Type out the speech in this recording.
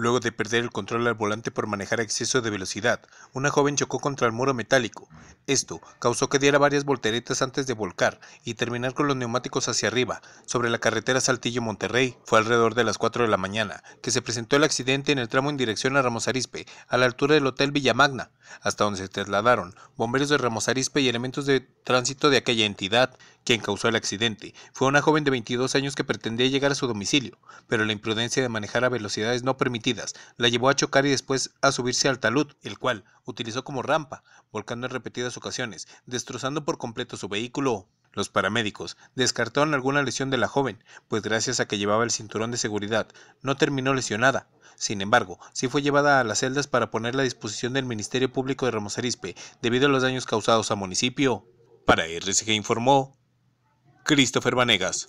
Luego de perder el control al volante por manejar a exceso de velocidad, una joven chocó contra el muro metálico. Esto causó que diera varias volteretas antes de volcar y terminar con los neumáticos hacia arriba, sobre la carretera Saltillo-Monterrey. Fue alrededor de las 4 de la mañana que se presentó el accidente en el tramo en dirección a Ramos Arispe, a la altura del Hotel Villamagna, hasta donde se trasladaron bomberos de Ramos Arispe y elementos de tránsito de aquella entidad. Quien causó el accidente fue una joven de 22 años que pretendía llegar a su domicilio, pero la imprudencia de manejar a velocidades no permitidas la llevó a chocar y después a subirse al talud, el cual utilizó como rampa, volcando en repetidas ocasiones, destrozando por completo su vehículo. Los paramédicos descartaron alguna lesión de la joven, pues gracias a que llevaba el cinturón de seguridad, no terminó lesionada. Sin embargo, sí fue llevada a las celdas para ponerla a disposición del Ministerio Público de Ramos Arizpe debido a los daños causados a municipio. Para que informó Christopher Vanegas.